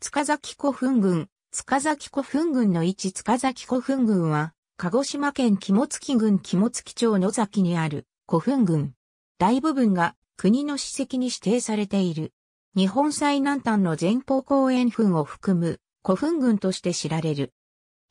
塚崎古墳群、塚崎古墳群の位置塚崎古墳群は、鹿児島県肝付郡肝付町野崎にある古墳群。大部分が国の史跡に指定されている。日本最南端の前方後円墳を含む古墳群として知られる。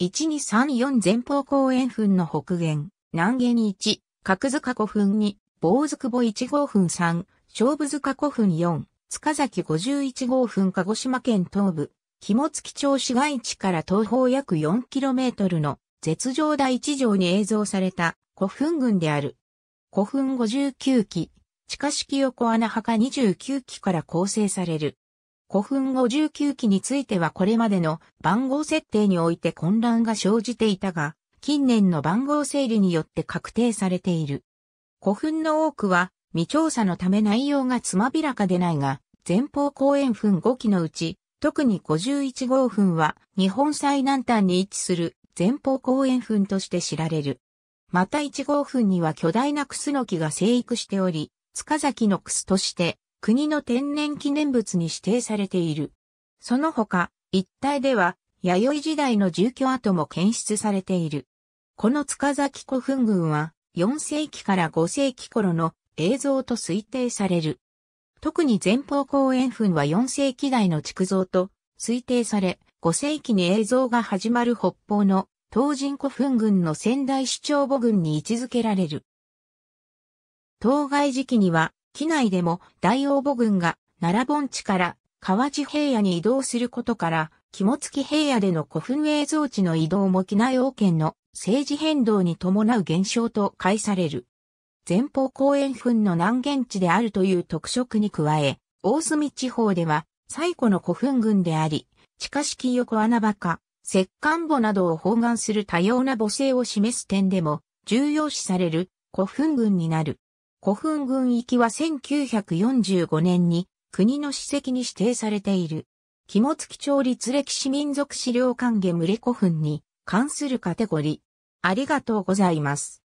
1234前方後円墳の北限、南限1、角塚古墳2、坊塚墓1号墳3、勝負塚古墳4、塚崎51号分鹿児島県東部、肝付町市街地から東方約 4km の絶上台地上に映像された古墳群である。古墳59基、地下式横穴墓29基から構成される。古墳59基についてはこれまでの番号設定において混乱が生じていたが、近年の番号整理によって確定されている。古墳の多くは未調査のため内容がつまびらかでないが、前方後円墳5機のうち、特に51号墳は日本最南端に位置する前方後円墳として知られる。また1号墳には巨大なクスノキが生育しており、塚崎のクスとして国の天然記念物に指定されている。その他、一帯では弥生時代の住居跡も検出されている。この塚崎古墳群は4世紀から5世紀頃の映像と推定される。特に前方後円墳は4世紀代の築造と推定され、5世紀に映像が始まる北方の東人古墳群の仙台市長母群に位置づけられる。当該時期には、機内でも大王母群が奈良盆地から河内平野に移動することから、肝付平野での古墳映像地の移動も機内王権の政治変動に伴う現象と解される。前方後円墳の南限地であるという特色に加え、大隅地方では最古の古墳群であり、地下式横穴場か、石棺墓などを包含する多様な母性を示す点でも重要視される古墳群になる。古墳群域は1945年に国の史跡に指定されている。肝付町立歴史民族資料館下群れ古墳に関するカテゴリー。ありがとうございます。